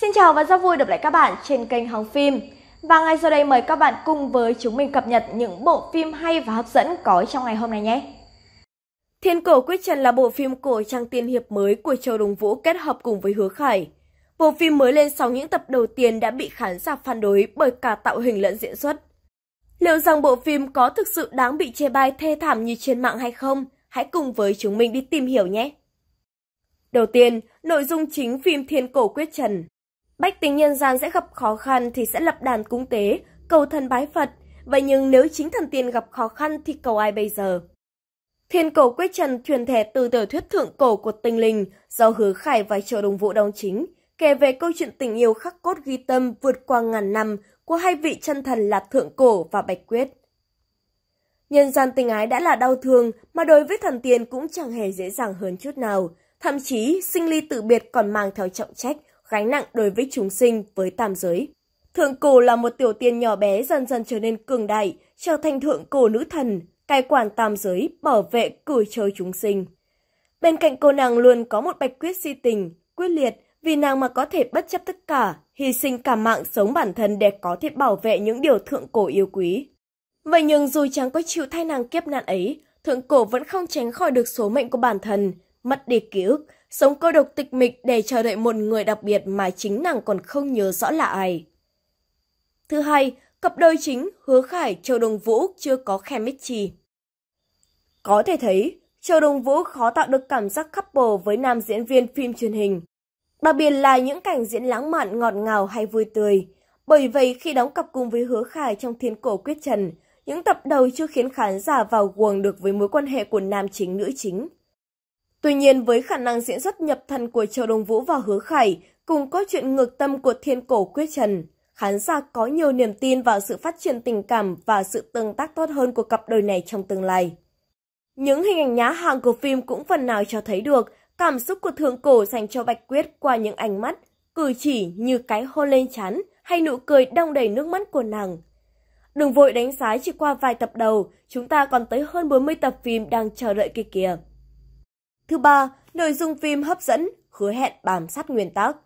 Xin chào và rất vui được lại các bạn trên kênh Hóng Phim. Và ngay sau đây mời các bạn cùng với chúng mình cập nhật những bộ phim hay và hấp dẫn có trong ngày hôm nay nhé. Thiên Cổ Quyết Trần là bộ phim cổ trang tiên hiệp mới của Châu Đồng Vũ kết hợp cùng với Hứa Khải. Bộ phim mới lên sóng những tập đầu tiên đã bị khán giả phản đối bởi cả tạo hình lẫn diễn xuất. Liệu rằng bộ phim có thực sự đáng bị chê bai thê thảm như trên mạng hay không? Hãy cùng với chúng mình đi tìm hiểu nhé! Đầu tiên, nội dung chính phim Thiên Cổ Quyết Trần Bách tính nhân gian sẽ gặp khó khăn thì sẽ lập đàn cúng tế, cầu thần bái Phật. Vậy nhưng nếu chính thần tiên gặp khó khăn thì cầu ai bây giờ? Thiên cổ Quế Trần truyền thể từ tiểu thuyết thượng cổ của tinh linh do Hứa Khải và Triệu Đồng Vũ đóng chính, kể về câu chuyện tình yêu khắc cốt ghi tâm vượt qua ngàn năm của hai vị chân thần là Thượng Cổ và Bạch Quyết. Nhân gian tình ái đã là đau thương mà đối với thần tiên cũng chẳng hề dễ dàng hơn chút nào. Thậm chí, sinh ly tử biệt còn mang theo trọng trách gánh nặng đối với chúng sinh với tam giới. Thượng cổ là một tiểu tiên nhỏ bé dần dần trở nên cường đại, trở thành thượng cổ nữ thần, cai quản tam giới, bảo vệ cửi trời chúng sinh. Bên cạnh cô nàng luôn có một bạch quyết si tình, quyết liệt, vì nàng mà có thể bất chấp tất cả, hy sinh cả mạng sống bản thân để có thể bảo vệ những điều thượng cổ yêu quý. Vậy nhưng dù chẳng có chịu thay nàng kiếp nạn ấy, thượng cổ vẫn không tránh khỏi được số mệnh của bản thân, mất đi ký ức, sống cô độc tịch mịch để chờ đợi một người đặc biệt mà chính nàng còn không nhớ rõ là ai. Thứ hai, cặp đôi chính Hứa Khải, Châu Đồng Vũ chưa có chemistry. Có thể thấy, Châu Đồng Vũ khó tạo được cảm giác couple với nam diễn viên phim truyền hình. Đặc biệt là những cảnh diễn lãng mạn ngọt ngào hay vui tươi. Bởi vậy khi đóng cặp cùng với Hứa Khải trong Thiên Cổ Quyết Trần, những tập đầu chưa khiến khán giả vào guồng được với mối quan hệ của nam chính nữ chính. Tuy nhiên với khả năng diễn xuất nhập thần của Châu Đồng Vũ và Hứa Khải, cùng câu chuyện ngược tâm của thiên cổ Quyết Trần, khán giả có nhiều niềm tin vào sự phát triển tình cảm và sự tương tác tốt hơn của cặp đôi này trong tương lai. Những hình ảnh nhá hàng của phim cũng phần nào cho thấy được cảm xúc của thượng cổ dành cho Bạch Quyết qua những ánh mắt, cử chỉ như cái hôn lên chán hay nụ cười đong đầy nước mắt của nàng. Đừng vội đánh giá chỉ qua vài tập đầu, chúng ta còn tới hơn 40 tập phim đang chờ đợi kia kìa. Thứ ba, nội dung phim hấp dẫn, hứa hẹn bám sát nguyên tắc.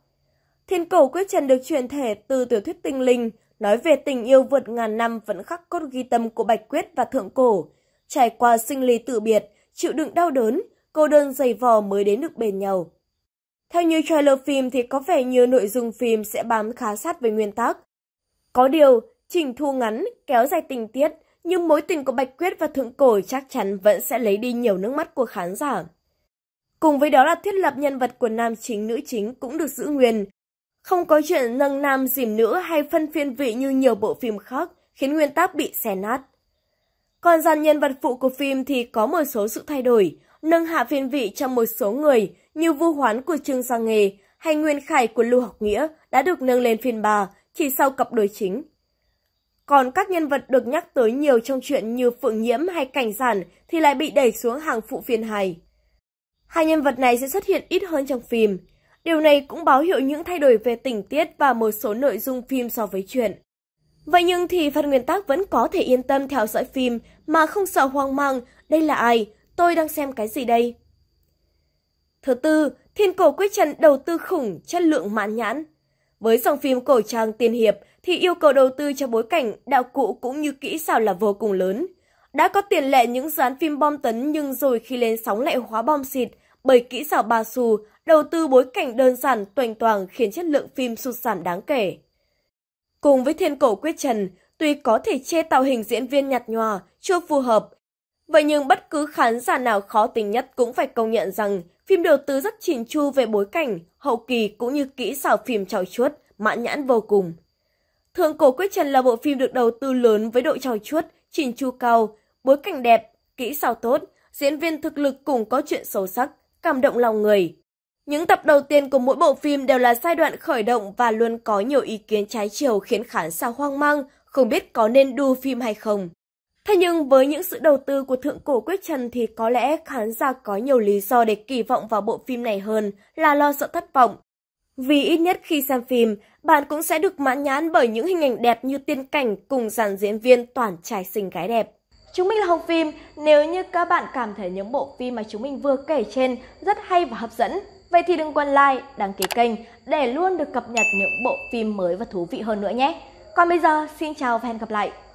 Thiên cổ quyết trần được truyền thể từ tiểu thuyết tinh linh, nói về tình yêu vượt ngàn năm vẫn khắc cốt ghi tâm của Bạch Quyết và Thượng Cổ. Trải qua sinh lý tự biệt, chịu đựng đau đớn, cô đơn dày vò mới đến được bên nhau. Theo như trailer phim thì có vẻ như nội dung phim sẽ bám khá sát với nguyên tắc. Có điều, chỉnh thu ngắn, kéo dài tình tiết, nhưng mối tình của Bạch Quyết và Thượng Cổ chắc chắn vẫn sẽ lấy đi nhiều nước mắt của khán giả. Cùng với đó là thiết lập nhân vật của nam chính nữ chính cũng được giữ nguyên. Không có chuyện nâng nam dìm nữ hay phân phiên vị như nhiều bộ phim khác, khiến nguyên tắc bị xè nát. Còn dàn nhân vật phụ của phim thì có một số sự thay đổi, nâng hạ phiên vị cho một số người như Vu Hoán của Trương Giang Nghề hay Nguyên Khải của Lưu Học Nghĩa đã được nâng lên phiên bà chỉ sau cặp đôi chính. Còn các nhân vật được nhắc tới nhiều trong chuyện như Phượng Nhiễm hay Cảnh Giản thì lại bị đẩy xuống hàng phụ phiên hài. Hai nhân vật này sẽ xuất hiện ít hơn trong phim. Điều này cũng báo hiệu những thay đổi về tình tiết và một số nội dung phim so với truyện. Vậy nhưng thì Phan Nguyên Tắc vẫn có thể yên tâm theo dõi phim mà không sợ hoang mang, đây là ai, tôi đang xem cái gì đây. Thứ tư, Thiên Cổ Quyết Trần đầu tư khủng, chất lượng mãn nhãn. Với dòng phim cổ trang tiên hiệp thì yêu cầu đầu tư cho bối cảnh, đạo cụ cũng như kỹ xảo là vô cùng lớn – đã có tiền lệ những dự án phim bom tấn nhưng rồi khi lên sóng lại hóa bom xịt, bởi kỹ xảo bà xù, đầu tư bối cảnh đơn giản toành toàng khiến chất lượng phim sụt giảm đáng kể. Cùng với thiên cổ quyết trần, tuy có thể chê tạo hình diễn viên nhạt nhòa, chưa phù hợp, vậy nhưng bất cứ khán giả nào khó tính nhất cũng phải công nhận rằng phim đầu tư rất chỉn chu về bối cảnh, hậu kỳ cũng như kỹ xảo phim trò chuốt, mãn nhãn vô cùng. Thường cổ quyết trần là bộ phim được đầu tư lớn với độ trò chuốt, chỉn chu cao, bối cảnh đẹp, kỹ xảo tốt, diễn viên thực lực cùng có chuyện sâu sắc, cảm động lòng người. Những tập đầu tiên của mỗi bộ phim đều là giai đoạn khởi động và luôn có nhiều ý kiến trái chiều khiến khán giả hoang mang, không biết có nên đu phim hay không. Thế nhưng với những sự đầu tư của thượng cổ Quyết Trần thì có lẽ khán giả có nhiều lý do để kỳ vọng vào bộ phim này hơn là lo sợ thất vọng. Vì ít nhất khi xem phim, bạn cũng sẽ được mãn nhãn bởi những hình ảnh đẹp như tiên cảnh cùng dàn diễn viên toàn trải xinh gái đẹp. Chúng mình là Hồng Phim, nếu như các bạn cảm thấy những bộ phim mà chúng mình vừa kể trên rất hay và hấp dẫn, vậy thì đừng quên like, đăng ký kênh để luôn được cập nhật những bộ phim mới và thú vị hơn nữa nhé. Còn bây giờ, xin chào và hẹn gặp lại!